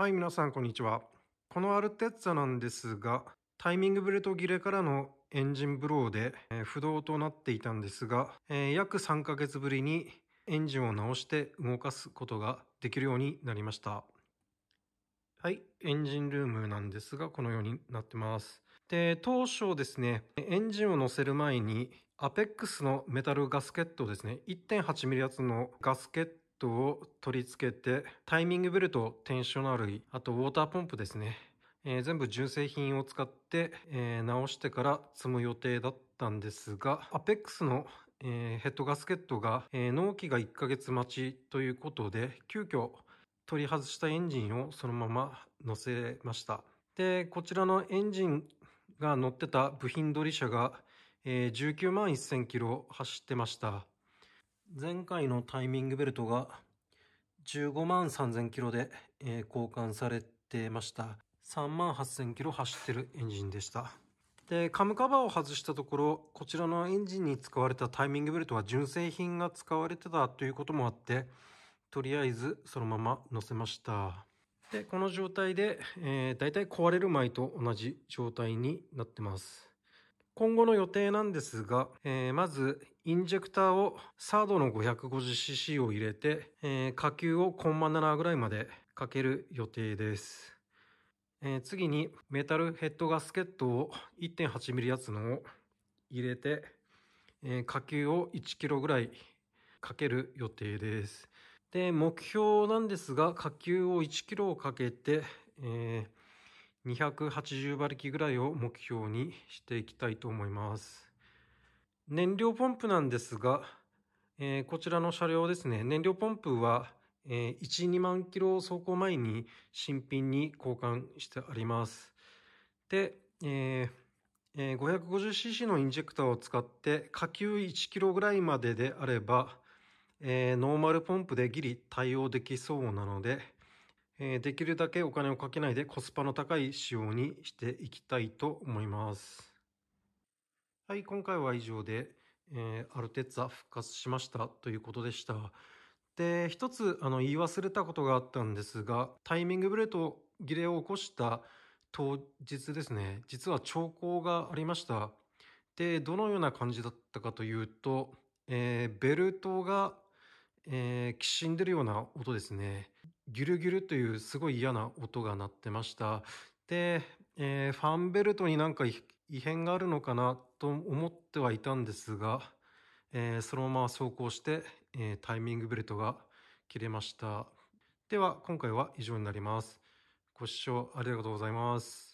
はい、皆さん、こんにちは。このアルテッツァなんですが、タイミングブレと切れからのエンジンブローで、えー、不動となっていたんですが、えー、約3ヶ月ぶりにエンジンを直して動かすことができるようになりました。はい、エンジンルームなんですが、このようになってます。で、当初ですね、エンジンを乗せる前に、アペックスのメタルガスケットですね、1.8mm 厚のガスケットを取り付けて、タイミングベルト、テンショナル類、あとウォーターポンプですね。えー、全部純正品を使って、えー、直してから積む予定だったんですが、アペックスの、えー、ヘッドガスケットが、え納期が1ヶ月待ちということで、急遽取り外したエンジンをそのまま乗せました。で、こちらのエンジンが乗ってた部品取り車が、え19万1000キロ走ってました。前回のタイミングベルトが15万3000キロで、え交換されてました。3万8000キロ走ってるエンジンでした。で、カムカバーを外したところ、こちらのエンジンに使われたタイミングベルトは純正品が使われてたということもあって、とりあえずそのまま乗せました。で、この状態で、えー、だ壊れる前と同じ状態になってます。今後の予定なんですが、えー、まず、インジェクターをサードの 550cc を入れて、えー、火球をコンマ7ぐらいまでかける予定です。えー、次に、メタルヘッドガスケットを 1.8mm 厚のを入れて、えー、火球を 1kg ぐらいかける予定です。で、目標なんですが、火球を 1kg をかけて、えー280馬力ぐらいを目標にしていきたいと思います。燃料ポンプなんですが、えー、こちらの車両ですね、燃料ポンプは、えー、1、2万キロ走行前に新品に交換してあります。で、えーえー、550cc のインジェクターを使って下級1キロぐらいまでであれば、えー、ノーマルポンプでギリ対応できそうなので、えできるだけお金をかけないでコスパの高い仕様にしていきたいと思います。はい、今回は以上で、えー、アルテッツァ復活しましたということでした。で、一つ、あの、言い忘れたことがあったんですが、タイミングブレとギレを起こした当日ですね、実は兆候がありました。で、どのような感じだったかというと、えー、ベルトが、えー、きしんでるような音ですね。ギュルギュルというすごい嫌な音が鳴ってました。で、えー、ファンベルトになんか異変があるのかなと思ってはいたんですが、えー、そのまま走行して、えー、タイミングベルトが切れました。では、今回は以上になります。ご視聴ありがとうございます。